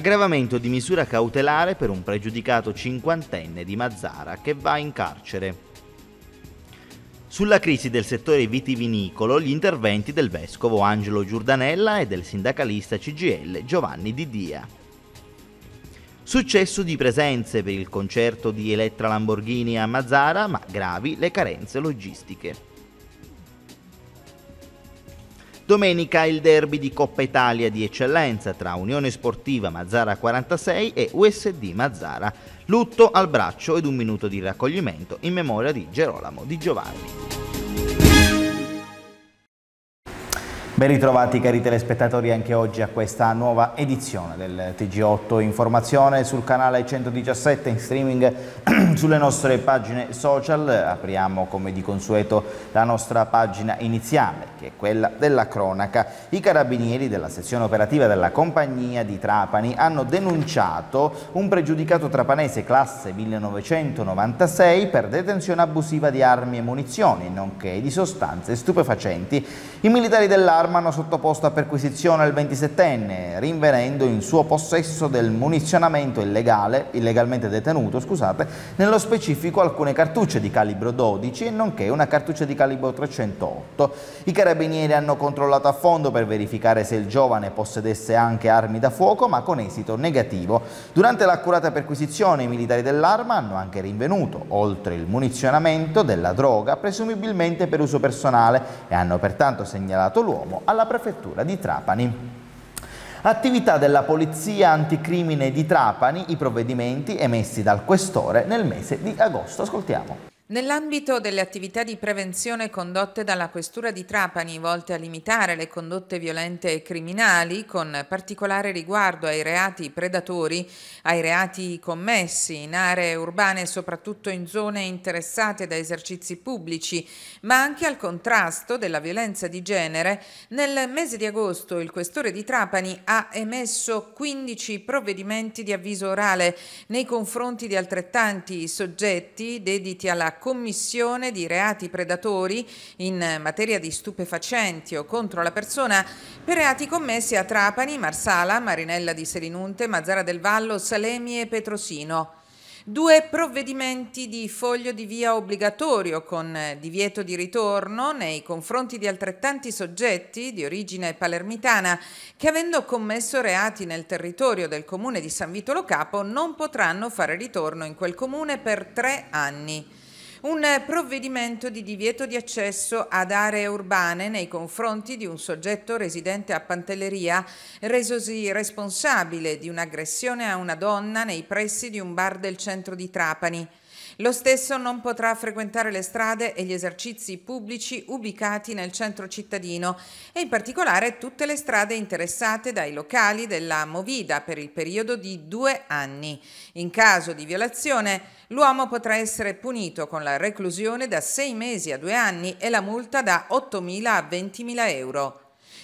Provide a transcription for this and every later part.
Aggravamento di misura cautelare per un pregiudicato cinquantenne di Mazzara che va in carcere. Sulla crisi del settore vitivinicolo gli interventi del vescovo Angelo Giordanella e del sindacalista CGL Giovanni Didia. Successo di presenze per il concerto di Elettra Lamborghini a Mazzara, ma gravi le carenze logistiche. Domenica il derby di Coppa Italia di eccellenza tra Unione Sportiva Mazzara 46 e USD Mazzara. Lutto al braccio ed un minuto di raccoglimento in memoria di Gerolamo Di Giovanni. Ben ritrovati cari telespettatori anche oggi a questa nuova edizione del TG8 Informazione sul canale 117 in streaming sulle nostre pagine social. Apriamo come di consueto la nostra pagina iniziale che è quella della cronaca. I carabinieri della sezione operativa della compagnia di Trapani hanno denunciato un pregiudicato trapanese classe 1996 per detenzione abusiva di armi e munizioni nonché di sostanze stupefacenti. I militari dell'arma Carmano sottoposto a perquisizione al 27enne, rinvenendo in suo possesso del munizionamento illegale, illegalmente detenuto, scusate, nello specifico alcune cartucce di calibro 12 e nonché una cartuccia di calibro 308. I carabinieri hanno controllato a fondo per verificare se il giovane possedesse anche armi da fuoco, ma con esito negativo. Durante l'accurata perquisizione i militari dell'arma hanno anche rinvenuto, oltre il munizionamento, della droga, presumibilmente per uso personale, e hanno pertanto segnalato l'uomo alla prefettura di Trapani. Attività della Polizia Anticrimine di Trapani, i provvedimenti emessi dal Questore nel mese di agosto. Ascoltiamo. Nell'ambito delle attività di prevenzione condotte dalla Questura di Trapani volte a limitare le condotte violente e criminali, con particolare riguardo ai reati predatori, ai reati commessi in aree urbane e soprattutto in zone interessate da esercizi pubblici, ma anche al contrasto della violenza di genere, nel mese di agosto il Questore di Trapani ha emesso 15 provvedimenti di avviso orale nei confronti di altrettanti soggetti dediti alla commissione di reati predatori in materia di stupefacenti o contro la persona per reati commessi a Trapani, Marsala, Marinella di Selinunte, Mazzara del Vallo, Salemi e Petrosino. Due provvedimenti di foglio di via obbligatorio con divieto di ritorno nei confronti di altrettanti soggetti di origine palermitana che avendo commesso reati nel territorio del comune di San Vitolo Capo non potranno fare ritorno in quel comune per tre anni un provvedimento di divieto di accesso ad aree urbane nei confronti di un soggetto residente a Pantelleria, resosi responsabile di un'aggressione a una donna nei pressi di un bar del centro di Trapani. Lo stesso non potrà frequentare le strade e gli esercizi pubblici ubicati nel centro cittadino e in particolare tutte le strade interessate dai locali della Movida per il periodo di due anni. In caso di violazione l'uomo potrà essere punito con la reclusione da sei mesi a due anni e la multa da 8.000 a 20.000 euro.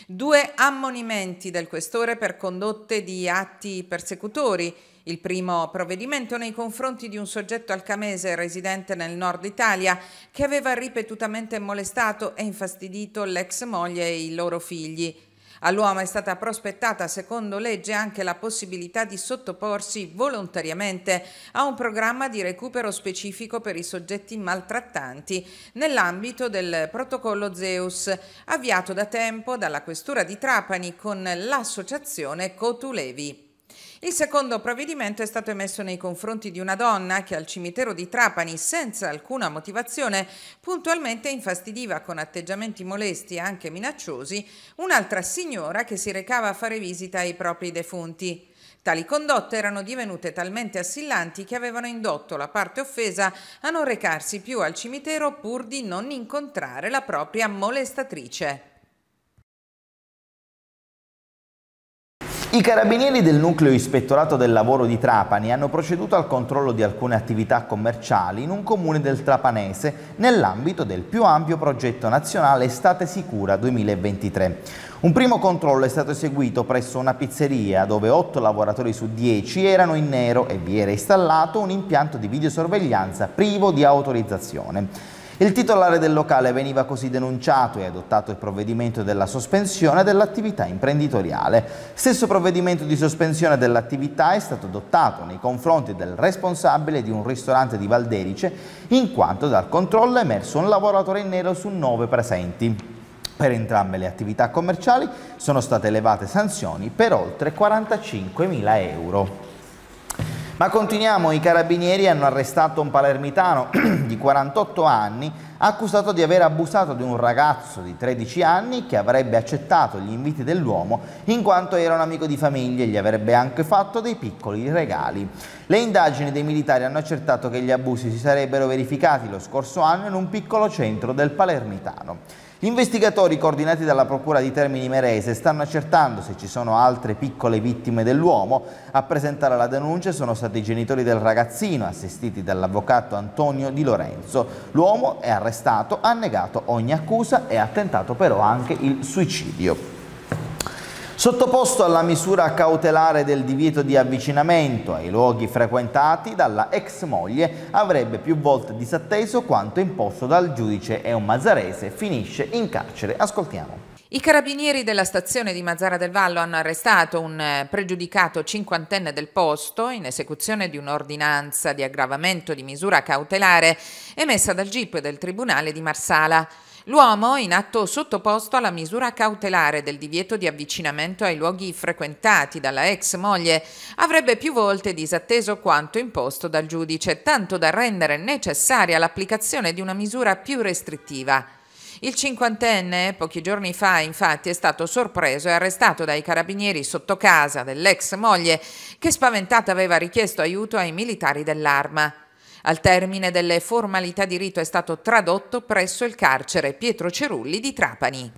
Due ammonimenti del questore per condotte di atti persecutori. Il primo provvedimento nei confronti di un soggetto alcamese residente nel nord Italia che aveva ripetutamente molestato e infastidito l'ex moglie e i loro figli. All'uomo è stata prospettata secondo legge anche la possibilità di sottoporsi volontariamente a un programma di recupero specifico per i soggetti maltrattanti nell'ambito del protocollo Zeus, avviato da tempo dalla Questura di Trapani con l'associazione Cotulevi. Il secondo provvedimento è stato emesso nei confronti di una donna che al cimitero di Trapani, senza alcuna motivazione, puntualmente infastidiva con atteggiamenti molesti e anche minacciosi un'altra signora che si recava a fare visita ai propri defunti. Tali condotte erano divenute talmente assillanti che avevano indotto la parte offesa a non recarsi più al cimitero pur di non incontrare la propria molestatrice. I carabinieri del nucleo ispettorato del lavoro di Trapani hanno proceduto al controllo di alcune attività commerciali in un comune del Trapanese nell'ambito del più ampio progetto nazionale Estate Sicura 2023. Un primo controllo è stato eseguito presso una pizzeria dove 8 lavoratori su 10 erano in nero e vi era installato un impianto di videosorveglianza privo di autorizzazione. Il titolare del locale veniva così denunciato e adottato il provvedimento della sospensione dell'attività imprenditoriale. Stesso provvedimento di sospensione dell'attività è stato adottato nei confronti del responsabile di un ristorante di Valderice, in quanto dal controllo è emerso un lavoratore in nero su nove presenti. Per entrambe le attività commerciali sono state elevate sanzioni per oltre 45.000 euro. Ma continuiamo, i carabinieri hanno arrestato un palermitano di 48 anni accusato di aver abusato di un ragazzo di 13 anni che avrebbe accettato gli inviti dell'uomo in quanto era un amico di famiglia e gli avrebbe anche fatto dei piccoli regali. Le indagini dei militari hanno accertato che gli abusi si sarebbero verificati lo scorso anno in un piccolo centro del palermitano. Gli investigatori coordinati dalla Procura di Termini Merese stanno accertando se ci sono altre piccole vittime dell'uomo. A presentare la denuncia sono stati i genitori del ragazzino, assistiti dall'avvocato Antonio Di Lorenzo. L'uomo è arrestato, ha negato ogni accusa e ha tentato però anche il suicidio sottoposto alla misura cautelare del divieto di avvicinamento ai luoghi frequentati dalla ex moglie, avrebbe più volte disatteso quanto imposto dal giudice e un mazzarese finisce in carcere. Ascoltiamo. I carabinieri della stazione di Mazzara del Vallo hanno arrestato un eh, pregiudicato cinquantenne del posto in esecuzione di un'ordinanza di aggravamento di misura cautelare emessa dal GIP del Tribunale di Marsala. L'uomo, in atto sottoposto alla misura cautelare del divieto di avvicinamento ai luoghi frequentati dalla ex moglie, avrebbe più volte disatteso quanto imposto dal giudice, tanto da rendere necessaria l'applicazione di una misura più restrittiva. Il cinquantenne, pochi giorni fa, infatti, è stato sorpreso e arrestato dai carabinieri sotto casa dell'ex moglie, che spaventata aveva richiesto aiuto ai militari dell'arma. Al termine delle formalità di rito è stato tradotto presso il carcere Pietro Cerulli di Trapani.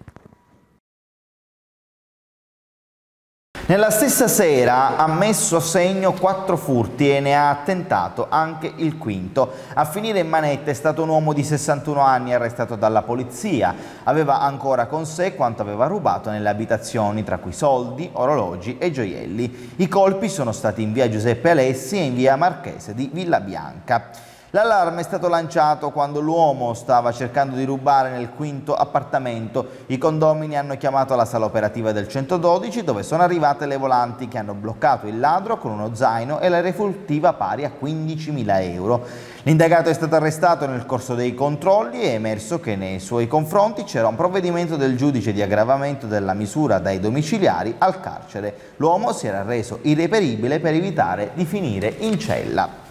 Nella stessa sera ha messo a segno quattro furti e ne ha attentato anche il quinto. A finire in manetta è stato un uomo di 61 anni arrestato dalla polizia. Aveva ancora con sé quanto aveva rubato nelle abitazioni, tra cui soldi, orologi e gioielli. I colpi sono stati in via Giuseppe Alessi e in via Marchese di Villa Bianca. L'allarme è stato lanciato quando l'uomo stava cercando di rubare nel quinto appartamento. I condomini hanno chiamato la sala operativa del 112 dove sono arrivate le volanti che hanno bloccato il ladro con uno zaino e la refurtiva pari a 15.000 euro. L'indagato è stato arrestato nel corso dei controlli e è emerso che nei suoi confronti c'era un provvedimento del giudice di aggravamento della misura dai domiciliari al carcere. L'uomo si era reso irreperibile per evitare di finire in cella.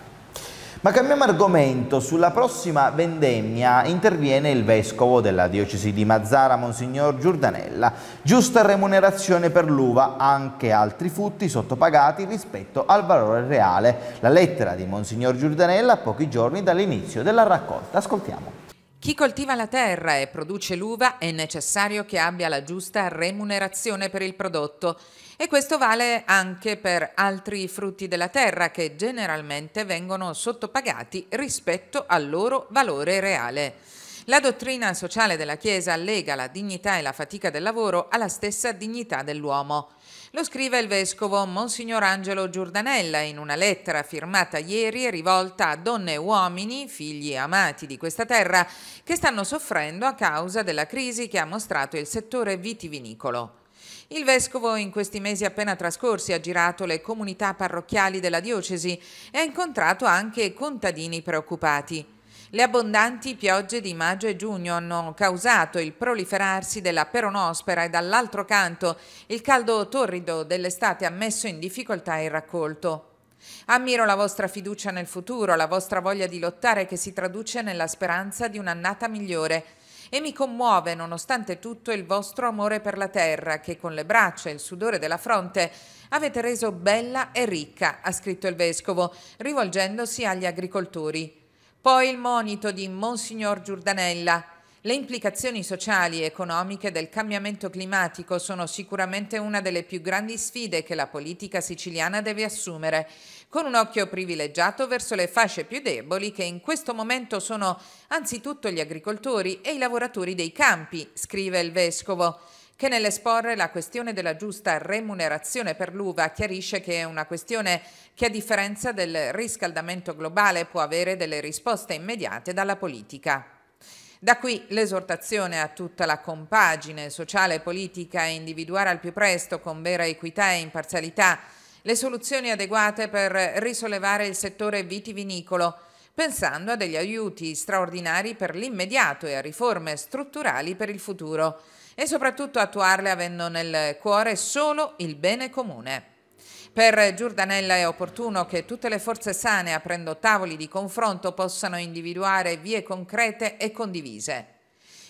Ma cambiamo argomento, sulla prossima vendemmia interviene il vescovo della diocesi di Mazzara, Monsignor Giordanella. Giusta remunerazione per l'uva, anche altri frutti sottopagati rispetto al valore reale. La lettera di Monsignor Giordanella a pochi giorni dall'inizio della raccolta. Ascoltiamo. Chi coltiva la terra e produce l'uva è necessario che abbia la giusta remunerazione per il prodotto e questo vale anche per altri frutti della terra che generalmente vengono sottopagati rispetto al loro valore reale. La dottrina sociale della Chiesa lega la dignità e la fatica del lavoro alla stessa dignità dell'uomo. Lo scrive il vescovo Monsignor Angelo Giordanella in una lettera firmata ieri rivolta a donne e uomini, figli amati di questa terra, che stanno soffrendo a causa della crisi che ha mostrato il settore vitivinicolo. Il vescovo in questi mesi appena trascorsi ha girato le comunità parrocchiali della diocesi e ha incontrato anche contadini preoccupati. Le abbondanti piogge di maggio e giugno hanno causato il proliferarsi della peronospera e dall'altro canto il caldo torrido dell'estate ha messo in difficoltà il raccolto. Ammiro la vostra fiducia nel futuro, la vostra voglia di lottare che si traduce nella speranza di un'annata migliore e mi commuove nonostante tutto il vostro amore per la terra che con le braccia e il sudore della fronte avete reso bella e ricca, ha scritto il vescovo, rivolgendosi agli agricoltori. Poi il monito di Monsignor Giordanella. Le implicazioni sociali e economiche del cambiamento climatico sono sicuramente una delle più grandi sfide che la politica siciliana deve assumere, con un occhio privilegiato verso le fasce più deboli che in questo momento sono anzitutto gli agricoltori e i lavoratori dei campi, scrive il vescovo che nell'esporre la questione della giusta remunerazione per l'uva chiarisce che è una questione che a differenza del riscaldamento globale può avere delle risposte immediate dalla politica. Da qui l'esortazione a tutta la compagine sociale e politica a individuare al più presto con vera equità e imparzialità le soluzioni adeguate per risollevare il settore vitivinicolo, pensando a degli aiuti straordinari per l'immediato e a riforme strutturali per il futuro e soprattutto attuarle avendo nel cuore solo il bene comune. Per Giordanella è opportuno che tutte le forze sane, aprendo tavoli di confronto, possano individuare vie concrete e condivise.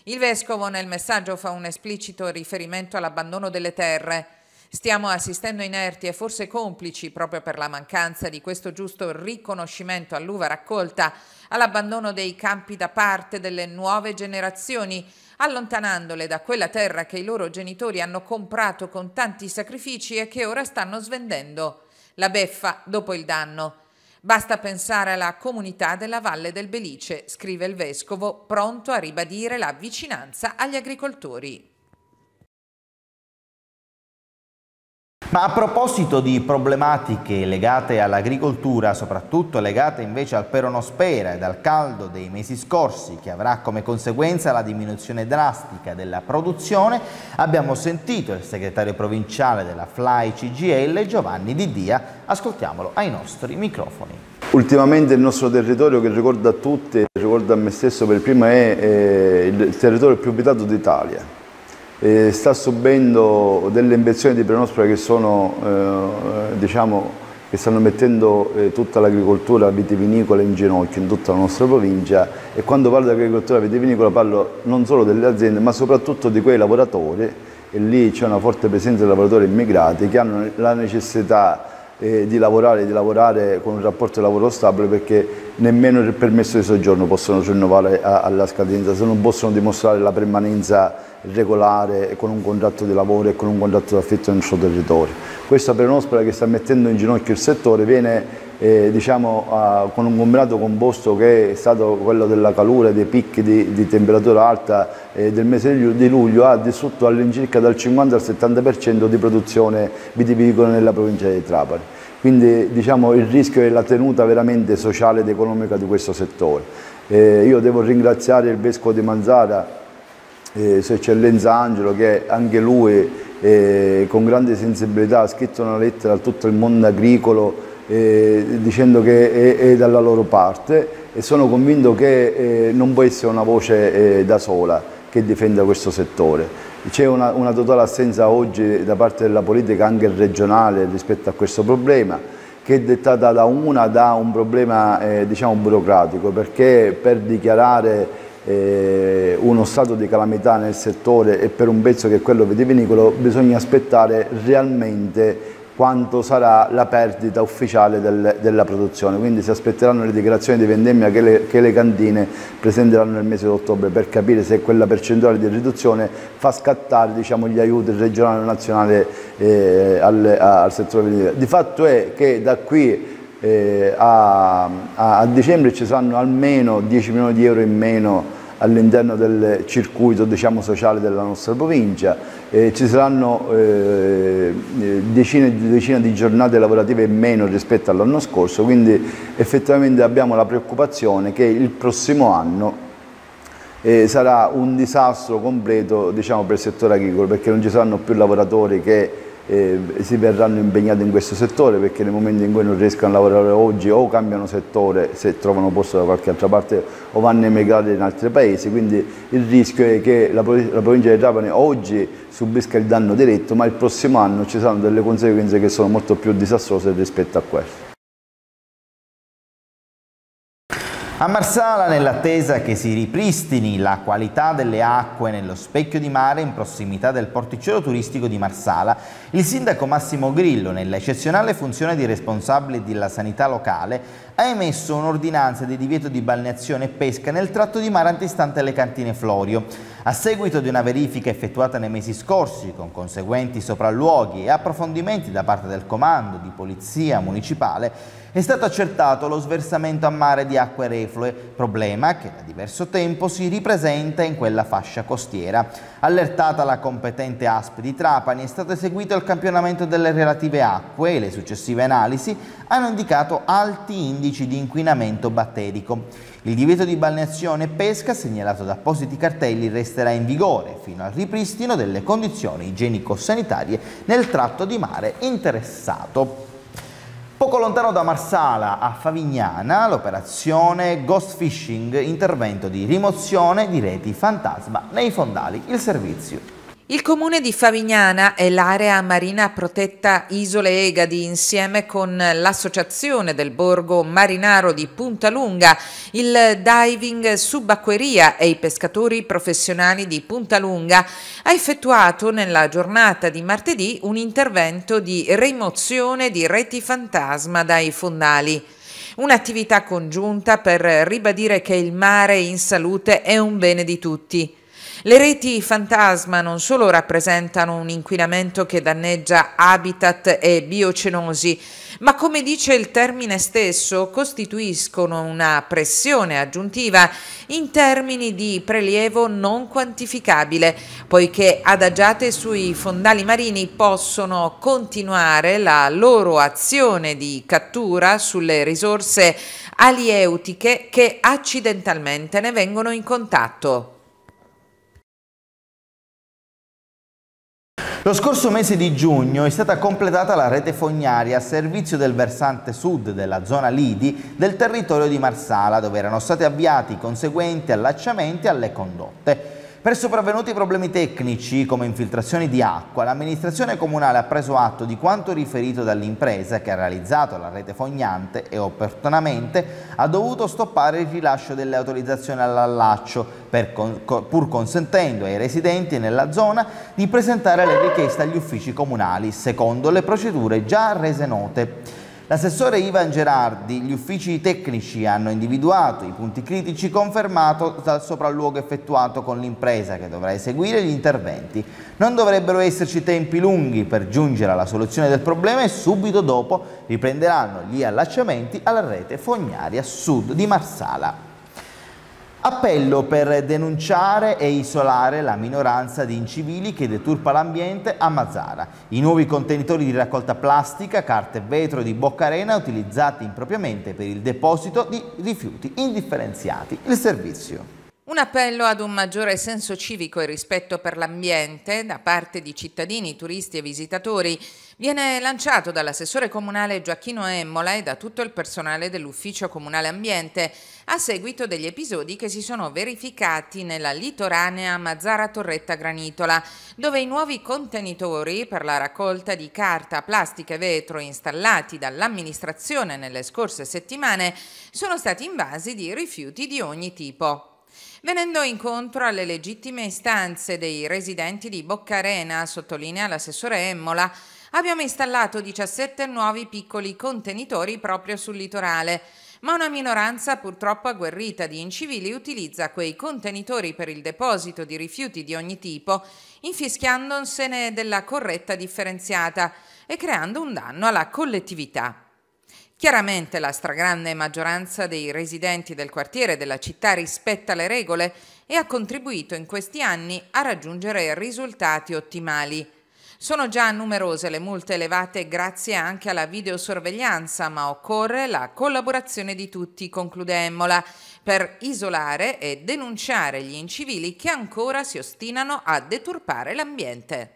Il vescovo nel messaggio fa un esplicito riferimento all'abbandono delle terre. Stiamo assistendo inerti e forse complici, proprio per la mancanza di questo giusto riconoscimento all'uva raccolta, all'abbandono dei campi da parte delle nuove generazioni, allontanandole da quella terra che i loro genitori hanno comprato con tanti sacrifici e che ora stanno svendendo. La beffa dopo il danno. Basta pensare alla comunità della Valle del Belice, scrive il vescovo, pronto a ribadire la vicinanza agli agricoltori. Ma a proposito di problematiche legate all'agricoltura, soprattutto legate invece al peronospera ed al caldo dei mesi scorsi, che avrà come conseguenza la diminuzione drastica della produzione, abbiamo sentito il segretario provinciale della FLAI CGL Giovanni Di Dia, Ascoltiamolo ai nostri microfoni. Ultimamente il nostro territorio, che ricordo a tutti, ricordo a me stesso per prima, è, è eh, il territorio più abitato d'Italia eh, sta subendo delle invenzioni di prenospora che, sono, eh, diciamo, che stanno mettendo eh, tutta l'agricoltura vitivinicola in ginocchio in tutta la nostra provincia e quando parlo di agricoltura vitivinicola parlo non solo delle aziende ma soprattutto di quei lavoratori e lì c'è una forte presenza di lavoratori immigrati che hanno la necessità eh, di, lavorare, di lavorare con un rapporto di lavoro stabile perché nemmeno il permesso di soggiorno possono rinnovare a, alla scadenza se non possono dimostrare la permanenza regolare con un contratto di lavoro e con un contratto d'affitto nel suo territorio. Questa peronospora che sta mettendo in ginocchio il settore viene eh, diciamo, a, con un combinato composto che è stato quello della calura, dei picchi di, di temperatura alta eh, del mese di luglio, ha distrutto all'incirca dal 50 al 70% di produzione vitivinicola nella provincia di Trapani. Quindi diciamo, il rischio è la tenuta veramente sociale ed economica di questo settore. Eh, io devo ringraziare il Vescovo di Manzara, eh, Sua Eccellenza Angelo, che anche lui eh, con grande sensibilità ha scritto una lettera a tutto il mondo agricolo eh, dicendo che è, è, dalla loro parte e sono convinto che eh, non può essere una voce eh, da sola che difenda questo settore. C'è una, una totale assenza oggi da parte della politica anche regionale rispetto a questo problema che è dettata da una da un problema eh, diciamo burocratico perché per dichiarare eh, uno stato di calamità nel settore e per un pezzo che è quello vitivinicolo bisogna aspettare realmente quanto sarà la perdita ufficiale del, della produzione. Quindi si aspetteranno le dichiarazioni di vendemmia che le, che le cantine presenteranno nel mese di ottobre per capire se quella percentuale di riduzione fa scattare diciamo, gli aiuti regionali e nazionali eh, al, al, settore vitivinicolo. Di fatto è che da qui eh, a, a dicembre ci saranno almeno 10 milioni di euro in meno all'interno del circuito diciamo, sociale della nostra provincia eh, ci saranno eh, eh, decine, decine di giornate lavorative in meno rispetto all'anno scorso, quindi effettivamente abbiamo la preoccupazione che il prossimo anno eh, sarà un disastro completo diciamo, per il settore agricolo perché non ci saranno più lavoratori che eh, si verranno impegnati in questo settore perché nel momento in cui non riescono a lavorare oggi o cambiano settore se trovano posto da qualche altra parte o vanno a emigrare in altri paesi, quindi il rischio è che la, la provincia di Trapani oggi subisca il danno diretto ma il prossimo anno ci saranno delle conseguenze che sono molto più disastrose rispetto a questo. A Marsala, nell'attesa che si ripristini la qualità delle acque nello specchio di mare in prossimità del porticciolo turistico di Marsala, il sindaco Massimo Grillo, nella eccezionale funzione di responsabile della sanità locale, ha emesso un'ordinanza di divieto di balneazione e pesca nel tratto di mare antistante alle cantine Florio. A seguito di una verifica effettuata nei mesi scorsi, con conseguenti sopralluoghi e approfondimenti da parte del comando di polizia municipale, è stato accertato lo sversamento a mare di acque reflue, problema che da diverso tempo si ripresenta in quella fascia costiera. Allertata la competente ASP di Trapani è stato eseguito il campionamento delle relative acque e le successive analisi hanno indicato alti indici di inquinamento batterico. Il divieto di balneazione e pesca segnalato da appositi cartelli resterà in vigore fino al ripristino delle condizioni igienico-sanitarie nel tratto di mare interessato. Poco lontano da Marsala a Favignana l'operazione Ghost Fishing, intervento di rimozione di reti fantasma nei fondali, il servizio il comune di Favignana e l'area marina protetta Isole Egadi insieme con l'associazione del borgo marinaro di Punta Lunga, il diving subacqueria e i pescatori professionali di Punta Lunga ha effettuato nella giornata di martedì un intervento di rimozione di reti fantasma dai fondali. Un'attività congiunta per ribadire che il mare in salute è un bene di tutti. Le reti fantasma non solo rappresentano un inquinamento che danneggia habitat e biocenosi, ma come dice il termine stesso costituiscono una pressione aggiuntiva in termini di prelievo non quantificabile, poiché adagiate sui fondali marini possono continuare la loro azione di cattura sulle risorse alieutiche che accidentalmente ne vengono in contatto. Lo scorso mese di giugno è stata completata la rete fognaria a servizio del versante sud della zona Lidi del territorio di Marsala, dove erano stati avviati i conseguenti allacciamenti alle condotte. Per sopravvenuti problemi tecnici come infiltrazioni di acqua, l'amministrazione comunale ha preso atto di quanto riferito dall'impresa che ha realizzato la rete fognante e opportunamente ha dovuto stoppare il rilascio delle autorizzazioni all'allaccio con, pur consentendo ai residenti nella zona di presentare le richieste agli uffici comunali secondo le procedure già rese note. L'assessore Ivan Gerardi, gli uffici tecnici hanno individuato i punti critici confermato dal sopralluogo effettuato con l'impresa che dovrà eseguire gli interventi. Non dovrebbero esserci tempi lunghi per giungere alla soluzione del problema e subito dopo riprenderanno gli allacciamenti alla rete fognaria sud di Marsala. Appello per denunciare e isolare la minoranza di incivili che deturpa l'ambiente a Mazzara. I nuovi contenitori di raccolta plastica, carta e vetro di Boccarena utilizzati impropriamente per il deposito di rifiuti indifferenziati. Il servizio. Un appello ad un maggiore senso civico e rispetto per l'ambiente da parte di cittadini, turisti e visitatori viene lanciato dall'assessore comunale Gioacchino Emmola e da tutto il personale dell'ufficio comunale ambiente a seguito degli episodi che si sono verificati nella litoranea Mazzara Torretta Granitola, dove i nuovi contenitori per la raccolta di carta, plastica e vetro installati dall'amministrazione nelle scorse settimane sono stati invasi di rifiuti di ogni tipo. Venendo incontro alle legittime istanze dei residenti di Boccarena, sottolinea l'assessore Emmola, abbiamo installato 17 nuovi piccoli contenitori proprio sul litorale, ma una minoranza purtroppo agguerrita di incivili utilizza quei contenitori per il deposito di rifiuti di ogni tipo, infischiandosene della corretta differenziata e creando un danno alla collettività. Chiaramente la stragrande maggioranza dei residenti del quartiere della città rispetta le regole e ha contribuito in questi anni a raggiungere risultati ottimali. Sono già numerose le multe elevate grazie anche alla videosorveglianza, ma occorre la collaborazione di tutti, concludemmola, per isolare e denunciare gli incivili che ancora si ostinano a deturpare l'ambiente.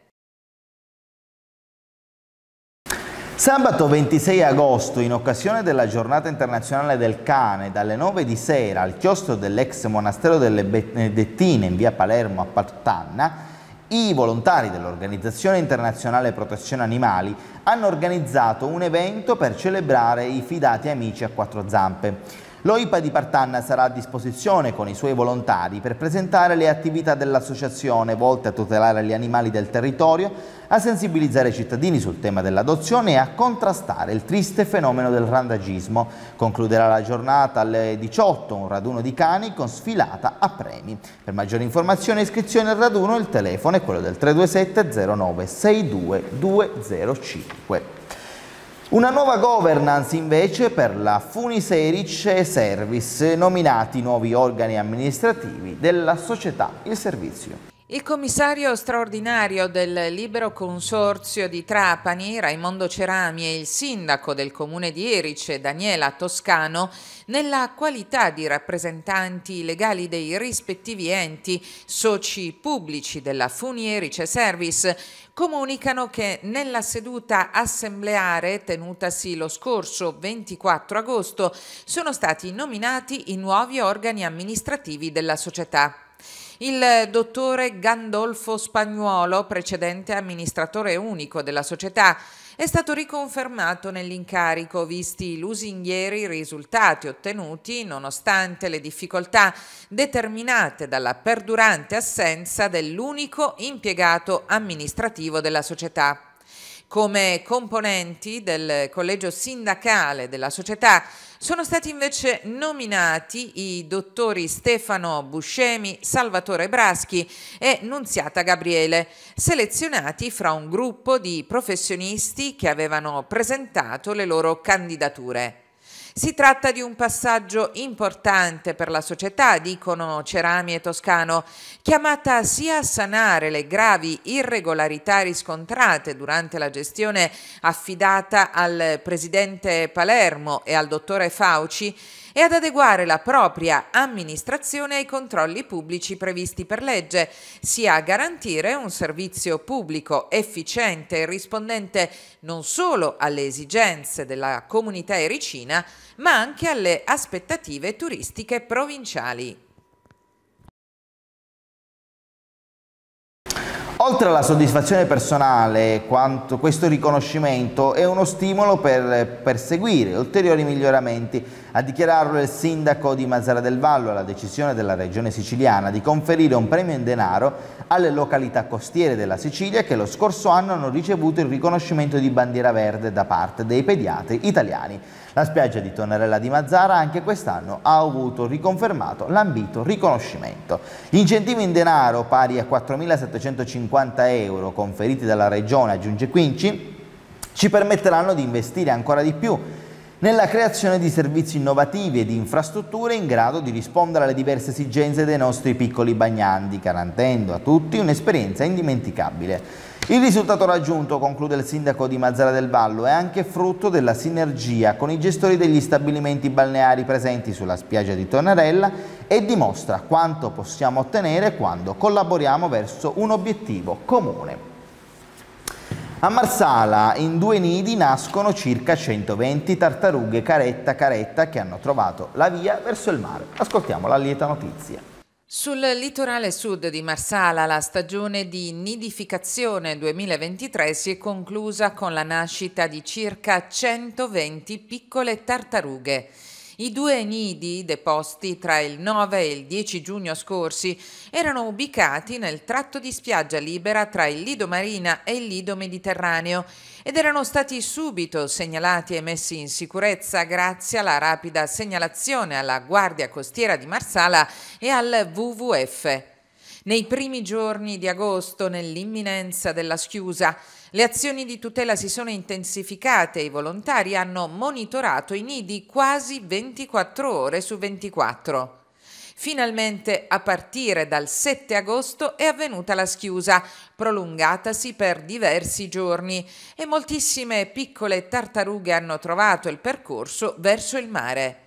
Sabato 26 agosto, in occasione della giornata internazionale del cane, dalle 9 di sera al chiostro dell'ex monastero delle Benedettine eh, in via Palermo a Partanna, i volontari dell'Organizzazione Internazionale Protezione Animali hanno organizzato un evento per celebrare i fidati amici a quattro zampe. L'OIPA di Partanna sarà a disposizione con i suoi volontari per presentare le attività dell'associazione volte a tutelare gli animali del territorio, a sensibilizzare i cittadini sul tema dell'adozione e a contrastare il triste fenomeno del randagismo. Concluderà la giornata alle 18 un raduno di cani con sfilata a premi. Per maggiori informazioni e iscrizioni al raduno il telefono è quello del 327 09 62 205. Una nuova governance invece per la Funiseric e Service, nominati nuovi organi amministrativi della società Il Servizio. Il commissario straordinario del Libero Consorzio di Trapani, Raimondo Cerami, e il sindaco del comune di Erice, Daniela Toscano, nella qualità di rappresentanti legali dei rispettivi enti, soci pubblici della Funierice Service, comunicano che nella seduta assembleare tenutasi lo scorso 24 agosto sono stati nominati i nuovi organi amministrativi della società. Il dottore Gandolfo Spagnuolo, precedente amministratore unico della società, è stato riconfermato nell'incarico, visti i lusinghieri risultati ottenuti nonostante le difficoltà determinate dalla perdurante assenza dell'unico impiegato amministrativo della società come componenti del collegio sindacale della società sono stati invece nominati i dottori Stefano Buscemi, Salvatore Braschi e Nunziata Gabriele, selezionati fra un gruppo di professionisti che avevano presentato le loro candidature. Si tratta di un passaggio importante per la società, dicono Cerami e Toscano, chiamata sia a sanare le gravi irregolarità riscontrate durante la gestione affidata al presidente Palermo e al dottore Fauci, e ad adeguare la propria amministrazione ai controlli pubblici previsti per legge, sia a garantire un servizio pubblico efficiente e rispondente non solo alle esigenze della comunità ericina, ma anche alle aspettative turistiche provinciali. Oltre alla soddisfazione personale, quanto questo riconoscimento è uno stimolo per perseguire ulteriori miglioramenti, a dichiararlo il sindaco di Mazzara del Vallo alla decisione della regione siciliana di conferire un premio in denaro alle località costiere della Sicilia che lo scorso anno hanno ricevuto il riconoscimento di bandiera verde da parte dei pediatri italiani. La spiaggia di Tonnerella di Mazzara anche quest'anno ha avuto riconfermato l'ambito riconoscimento. Gli incentivi in denaro pari a 4.750 euro conferiti dalla Regione aggiunge Giunge Quinci ci permetteranno di investire ancora di più nella creazione di servizi innovativi e di infrastrutture in grado di rispondere alle diverse esigenze dei nostri piccoli bagnanti, garantendo a tutti un'esperienza indimenticabile. Il risultato raggiunto, conclude il sindaco di Mazzara del Vallo, è anche frutto della sinergia con i gestori degli stabilimenti balneari presenti sulla spiaggia di Tornarella e dimostra quanto possiamo ottenere quando collaboriamo verso un obiettivo comune. A Marsala in due nidi nascono circa 120 tartarughe caretta caretta che hanno trovato la via verso il mare. Ascoltiamo la lieta notizia. Sul litorale sud di Marsala la stagione di nidificazione 2023 si è conclusa con la nascita di circa 120 piccole tartarughe. I due nidi, deposti tra il 9 e il 10 giugno scorsi, erano ubicati nel tratto di spiaggia libera tra il Lido Marina e il Lido Mediterraneo ed erano stati subito segnalati e messi in sicurezza grazie alla rapida segnalazione alla Guardia Costiera di Marsala e al WWF. Nei primi giorni di agosto, nell'imminenza della schiusa, le azioni di tutela si sono intensificate e i volontari hanno monitorato i nidi quasi 24 ore su 24. Finalmente, a partire dal 7 agosto, è avvenuta la schiusa, prolungatasi per diversi giorni e moltissime piccole tartarughe hanno trovato il percorso verso il mare.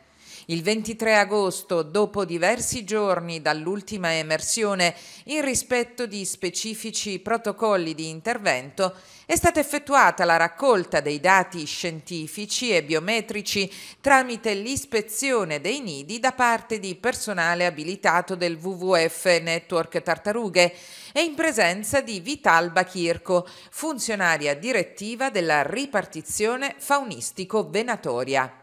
Il 23 agosto, dopo diversi giorni dall'ultima emersione, in rispetto di specifici protocolli di intervento, è stata effettuata la raccolta dei dati scientifici e biometrici tramite l'ispezione dei nidi da parte di personale abilitato del WWF Network Tartarughe e in presenza di Vitalba Chirco, funzionaria direttiva della ripartizione faunistico-venatoria.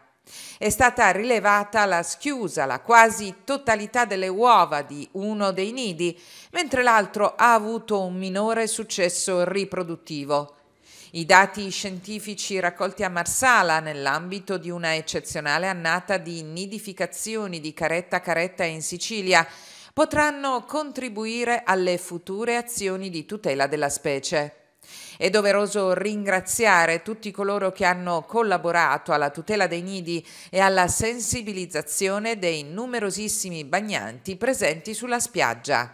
È stata rilevata la schiusa, la quasi totalità delle uova di uno dei nidi, mentre l'altro ha avuto un minore successo riproduttivo. I dati scientifici raccolti a Marsala nell'ambito di una eccezionale annata di nidificazioni di caretta caretta in Sicilia potranno contribuire alle future azioni di tutela della specie. È doveroso ringraziare tutti coloro che hanno collaborato alla tutela dei nidi e alla sensibilizzazione dei numerosissimi bagnanti presenti sulla spiaggia.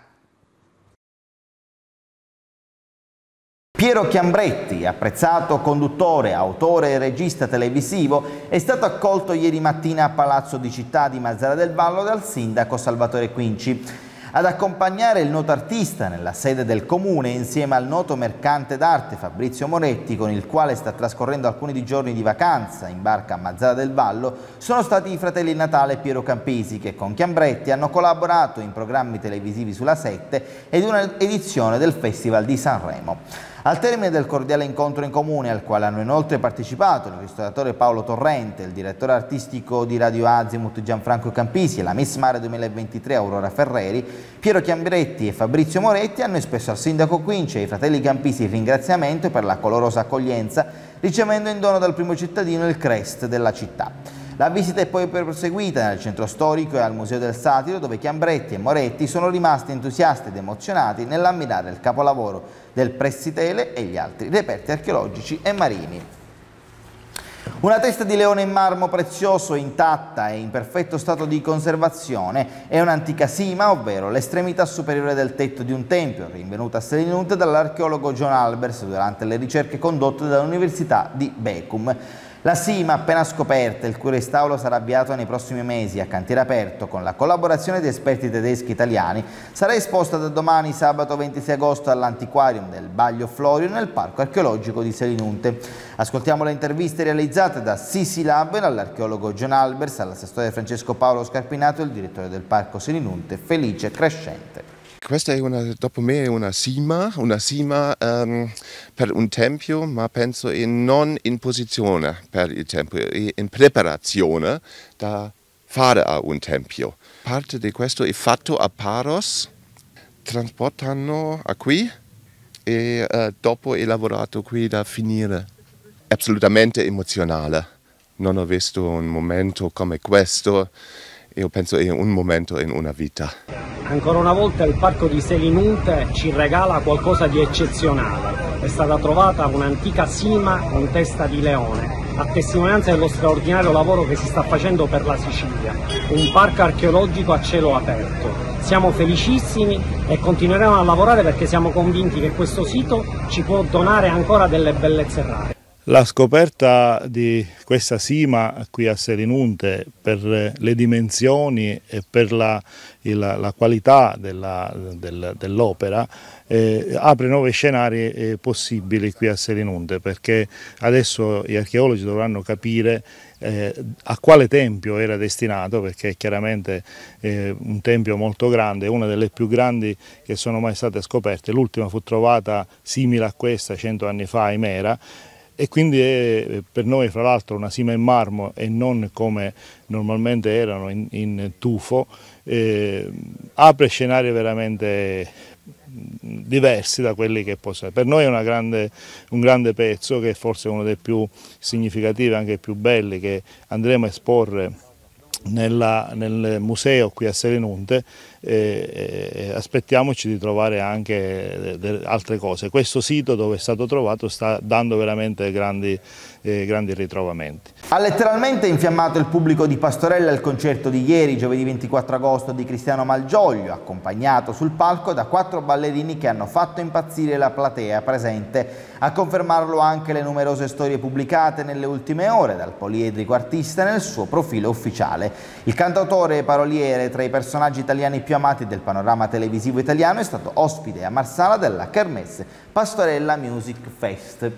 Piero Chiambretti, apprezzato conduttore, autore e regista televisivo, è stato accolto ieri mattina a Palazzo di Città di Mazzara del Vallo dal sindaco Salvatore Quinci ad accompagnare il noto artista nella sede del comune insieme al noto mercante d'arte Fabrizio Moretti con il quale sta trascorrendo alcuni giorni di vacanza in barca a Mazzara del Vallo sono stati i fratelli Natale e Piero Campesi che con Chiambretti hanno collaborato in programmi televisivi sulla 7 ed una edizione del Festival di Sanremo. Al termine del cordiale incontro in comune, al quale hanno inoltre partecipato il ristoratore Paolo Torrente, il direttore artistico di Radio Azimut Gianfranco Campisi, e la Miss Mare 2023 Aurora Ferreri, Piero Chiambretti e Fabrizio Moretti hanno espresso al sindaco Quince e ai fratelli Campisi il ringraziamento per la colorosa accoglienza, ricevendo in dono dal primo cittadino il crest della città. La visita è poi proseguita nel centro storico e al Museo del Satiro dove Chiambretti e Moretti sono rimasti entusiasti ed emozionati nell'ammirare il capolavoro del Pressitele e gli altri reperti archeologici e marini. Una testa di leone in marmo prezioso, intatta e in perfetto stato di conservazione, è un'antica sima, ovvero l'estremità superiore del tetto di un tempio, rinvenuta a Selinut dall'archeologo John Albers durante le ricerche condotte dall'Università di Becum. La SIMA appena scoperta, il cui restauro sarà avviato nei prossimi mesi a cantiere aperto con la collaborazione di esperti tedeschi e italiani, sarà esposta da domani sabato 26 agosto all'antiquarium del Baglio Florio nel parco archeologico di Selinunte. Ascoltiamo le interviste realizzate da Sisi Lab all'archeologo John Albers, all'assessore Francesco Paolo Scarpinato e il direttore del parco Selinunte Felice Crescente. Questa è una, dopo me è una cima, una cima um, ehm, per un tempio, ma penso in, non in posizione per il tempio, in preparazione da fare a un tempio. Parte di questo è fatto a Paros, trasportano a qui e uh, dopo è lavorato qui da finire. È assolutamente emozionale, non ho visto un momento come questo io penso è un momento in una vita. Ancora una volta il parco di Selinunte ci regala qualcosa di eccezionale. È stata trovata un'antica sima con testa di leone, a testimonianza dello straordinario lavoro che si sta facendo per la Sicilia, un parco archeologico a cielo aperto. Siamo felicissimi e continueremo a lavorare perché siamo convinti che questo sito ci può donare ancora delle bellezze rare. La scoperta di questa sima qui a Selinunte per le dimensioni e per la, la, la qualità dell'opera eh, apre nuovi scenari eh, possibili qui a Selinunte perché adesso gli archeologi dovranno capire eh, a quale tempio era destinato perché è chiaramente eh, un tempio molto grande, una delle più grandi che sono mai state scoperte, l'ultima fu trovata simile a questa cento anni fa a Imera e quindi è per noi fra l'altro una sima in marmo e non come normalmente erano in, in tufo, eh, apre scenari veramente diversi da quelli che possono Per noi è grande, un grande pezzo che è forse uno dei più significativi, anche più belli, che andremo a esporre nella, nel museo qui a Serenunte e aspettiamoci di trovare anche altre cose. Questo sito dove è stato trovato sta dando veramente grandi, eh, grandi ritrovamenti. Ha letteralmente infiammato il pubblico di Pastorella il concerto di ieri, giovedì 24 agosto, di Cristiano Malgioglio, accompagnato sul palco da quattro ballerini che hanno fatto impazzire la platea presente. A confermarlo anche le numerose storie pubblicate nelle ultime ore dal poliedrico artista nel suo profilo ufficiale. Il cantautore e paroliere tra i personaggi italiani più più amati del panorama televisivo italiano, è stato ospite a Marsala della Kermesse Pastorella Music Fest.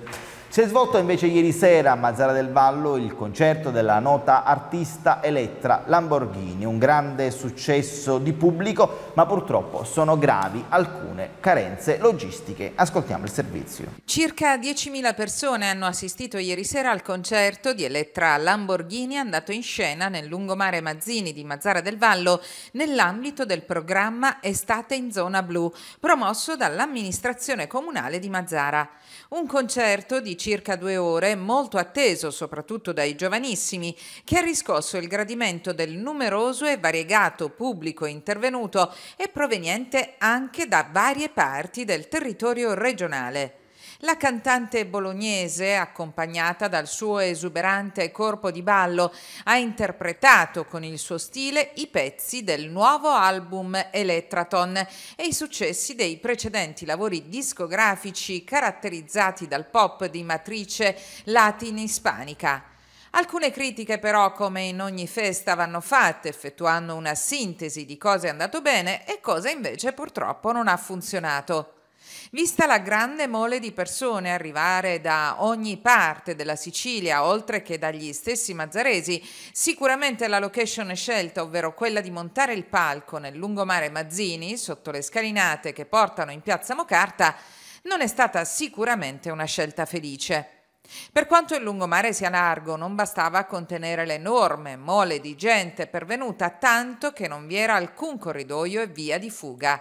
Si è svolto invece ieri sera a Mazzara del Vallo il concerto della nota artista Elettra Lamborghini, un grande successo di pubblico, ma purtroppo sono gravi alcune carenze logistiche. Ascoltiamo il servizio. Circa 10.000 persone hanno assistito ieri sera al concerto di Elettra Lamborghini andato in scena nel lungomare Mazzini di Mazzara del Vallo nell'ambito del programma Estate in zona blu, promosso dall'amministrazione comunale di Mazzara. Un concerto di circa due ore, molto atteso soprattutto dai giovanissimi, che ha riscosso il gradimento del numeroso e variegato pubblico intervenuto e proveniente anche da varie parti del territorio regionale. La cantante bolognese, accompagnata dal suo esuberante corpo di ballo, ha interpretato con il suo stile i pezzi del nuovo album Electraton e i successi dei precedenti lavori discografici caratterizzati dal pop di matrice latin-ispanica. Alcune critiche però, come in ogni festa, vanno fatte, effettuando una sintesi di cosa è andato bene e cosa invece purtroppo non ha funzionato. Vista la grande mole di persone arrivare da ogni parte della Sicilia, oltre che dagli stessi mazzaresi, sicuramente la location scelta, ovvero quella di montare il palco nel lungomare Mazzini, sotto le scalinate che portano in piazza Mocarta, non è stata sicuramente una scelta felice. Per quanto il lungomare sia largo, non bastava a contenere l'enorme mole di gente pervenuta, tanto che non vi era alcun corridoio e via di fuga.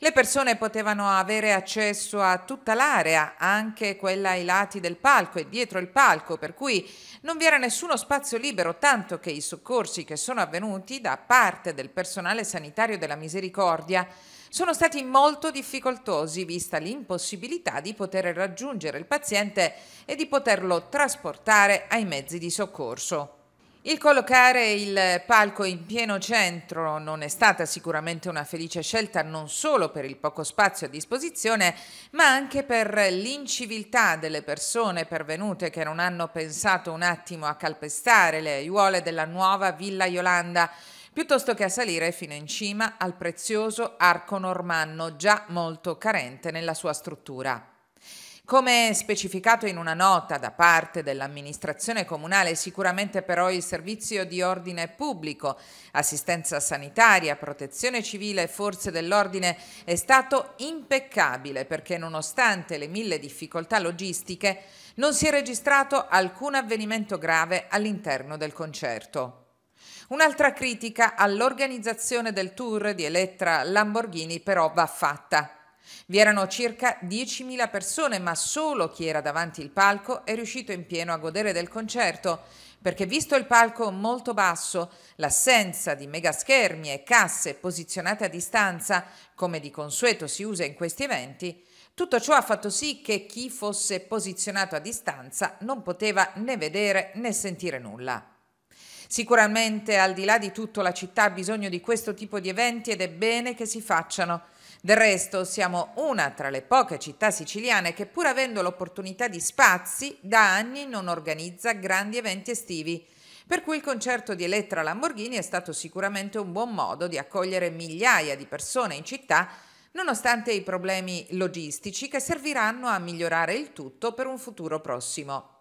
Le persone potevano avere accesso a tutta l'area, anche quella ai lati del palco e dietro il palco, per cui non vi era nessuno spazio libero, tanto che i soccorsi che sono avvenuti da parte del personale sanitario della Misericordia sono stati molto difficoltosi vista l'impossibilità di poter raggiungere il paziente e di poterlo trasportare ai mezzi di soccorso. Il collocare il palco in pieno centro non è stata sicuramente una felice scelta non solo per il poco spazio a disposizione, ma anche per l'inciviltà delle persone pervenute che non hanno pensato un attimo a calpestare le aiuole della nuova Villa Yolanda, piuttosto che a salire fino in cima al prezioso arco normanno già molto carente nella sua struttura. Come specificato in una nota da parte dell'amministrazione comunale, sicuramente però il servizio di ordine pubblico, assistenza sanitaria, protezione civile e forze dell'ordine è stato impeccabile perché nonostante le mille difficoltà logistiche non si è registrato alcun avvenimento grave all'interno del concerto. Un'altra critica all'organizzazione del tour di Elettra Lamborghini però va fatta. Vi erano circa 10.000 persone, ma solo chi era davanti il palco è riuscito in pieno a godere del concerto, perché visto il palco molto basso, l'assenza di megaschermi e casse posizionate a distanza, come di consueto si usa in questi eventi, tutto ciò ha fatto sì che chi fosse posizionato a distanza non poteva né vedere né sentire nulla. Sicuramente al di là di tutto la città ha bisogno di questo tipo di eventi ed è bene che si facciano, del resto siamo una tra le poche città siciliane che pur avendo l'opportunità di spazi, da anni non organizza grandi eventi estivi, per cui il concerto di Elettra Lamborghini è stato sicuramente un buon modo di accogliere migliaia di persone in città nonostante i problemi logistici che serviranno a migliorare il tutto per un futuro prossimo.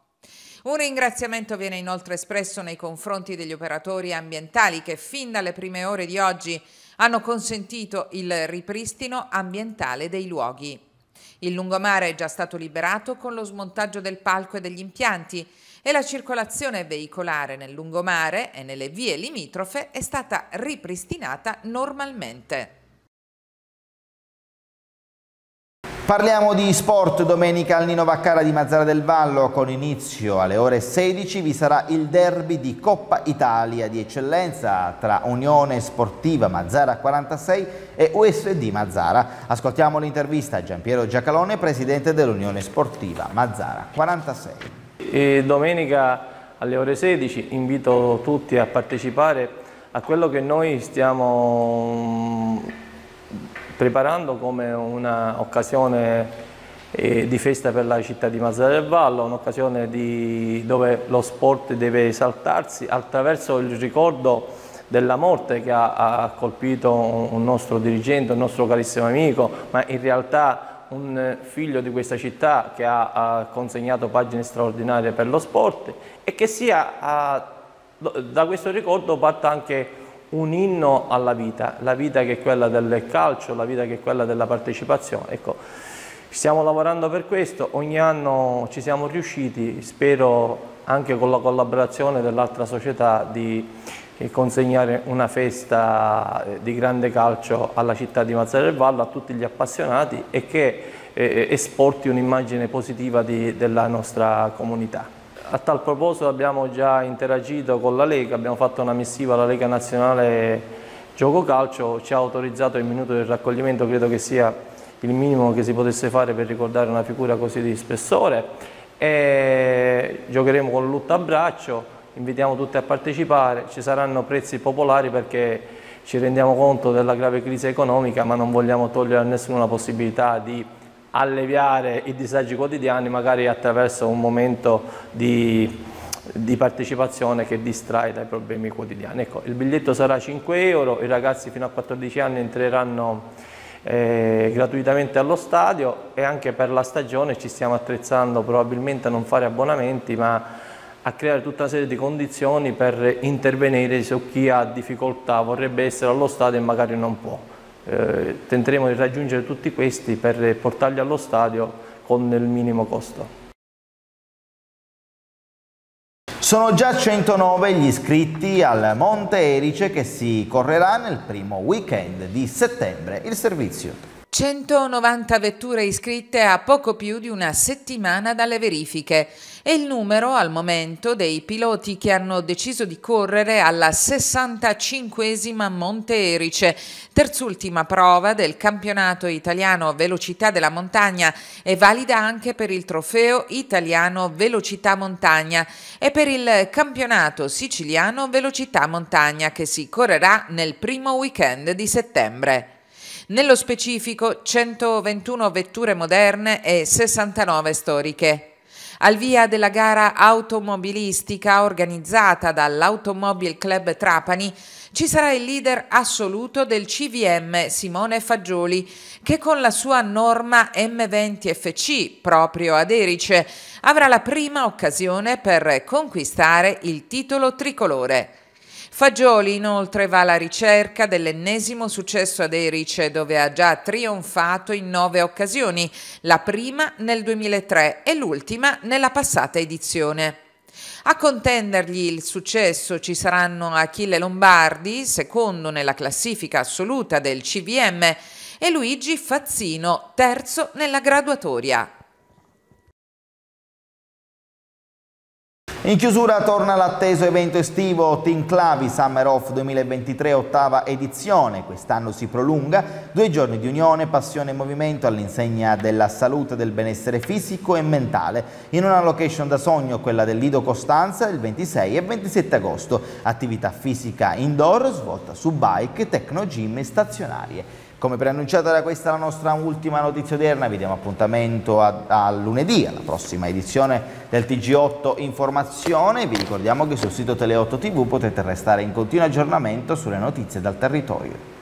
Un ringraziamento viene inoltre espresso nei confronti degli operatori ambientali che fin dalle prime ore di oggi hanno consentito il ripristino ambientale dei luoghi. Il lungomare è già stato liberato con lo smontaggio del palco e degli impianti e la circolazione veicolare nel lungomare e nelle vie limitrofe è stata ripristinata normalmente. Parliamo di sport, domenica al Nino Vaccara di Mazzara del Vallo con inizio alle ore 16 vi sarà il derby di Coppa Italia di eccellenza tra Unione Sportiva Mazzara 46 e USD Mazzara. Ascoltiamo l'intervista a Giampiero Giacalone, presidente dell'Unione Sportiva Mazzara 46. E domenica alle ore 16 invito tutti a partecipare a quello che noi stiamo preparando come un'occasione eh, di festa per la città di Mazzara del Vallo, un'occasione dove lo sport deve esaltarsi attraverso il ricordo della morte che ha, ha colpito un nostro dirigente, un nostro carissimo amico, ma in realtà un figlio di questa città che ha, ha, consegnato pagine straordinarie per lo sport e che sia, ha, da questo ricordo parta anche un inno alla vita, la vita che è quella del calcio, la vita che è quella della partecipazione. Ecco, stiamo lavorando per questo, ogni anno ci siamo riusciti, spero anche con la collaborazione dell'altra società di eh, consegnare una festa eh, di grande calcio alla città di Mazzara del Vallo, a tutti gli appassionati e che eh, esporti un'immagine positiva di, della nostra comunità. A tal proposito abbiamo già interagito con la Lega, abbiamo fatto una missiva alla Lega Nazionale Gioco Calcio, ci ha autorizzato il minuto del raccoglimento, credo che sia il minimo che si potesse fare per ricordare una figura così di spessore. E giocheremo con lutto a braccio, invitiamo tutti a partecipare, ci saranno prezzi popolari perché ci rendiamo conto della grave crisi economica ma non vogliamo togliere a nessuno la possibilità di alleviare i disagi quotidiani magari attraverso un momento di, di partecipazione che distrae dai problemi quotidiani. Ecco, il biglietto sarà 5 euro, i ragazzi fino a 14 anni entreranno eh, gratuitamente allo stadio e anche per la stagione ci stiamo attrezzando probabilmente a non fare abbonamenti ma a creare tutta una serie di condizioni per intervenire su chi ha difficoltà, vorrebbe essere allo stadio e magari non può. Eh, tenteremo di raggiungere tutti questi per portarli allo stadio con il minimo costo. Sono già 109 gli iscritti al Monte Erice che si correrà nel primo weekend di settembre il servizio. 190 vetture iscritte a poco più di una settimana dalle verifiche è il numero al momento dei piloti che hanno deciso di correre alla 65esima Monte Erice, terzultima prova del campionato italiano Velocità della Montagna e valida anche per il trofeo italiano Velocità Montagna e per il campionato siciliano Velocità Montagna che si correrà nel primo weekend di settembre. Nello specifico 121 vetture moderne e 69 storiche. Al via della gara automobilistica organizzata dall'Automobile Club Trapani ci sarà il leader assoluto del CVM Simone Fagioli che con la sua norma M20FC proprio ad Erice avrà la prima occasione per conquistare il titolo tricolore. Fagioli inoltre va alla ricerca dell'ennesimo successo ad Erice dove ha già trionfato in nove occasioni, la prima nel 2003 e l'ultima nella passata edizione. A contendergli il successo ci saranno Achille Lombardi, secondo nella classifica assoluta del CVM, e Luigi Fazzino, terzo nella graduatoria. In chiusura torna l'atteso evento estivo Team Clavi Summer Off 2023 ottava edizione, quest'anno si prolunga, due giorni di unione, passione e movimento all'insegna della salute, e del benessere fisico e mentale, in una location da sogno, quella del Lido Costanza, il 26 e 27 agosto, attività fisica indoor svolta su bike, tecno gym e stazionarie. Come preannunciata era questa la nostra ultima notizia odierna, vi diamo appuntamento a, a, lunedì alla prossima edizione del TG8 Informazione. Vi ricordiamo che sul sito Tele8 TV potete restare in continuo aggiornamento sulle notizie dal territorio.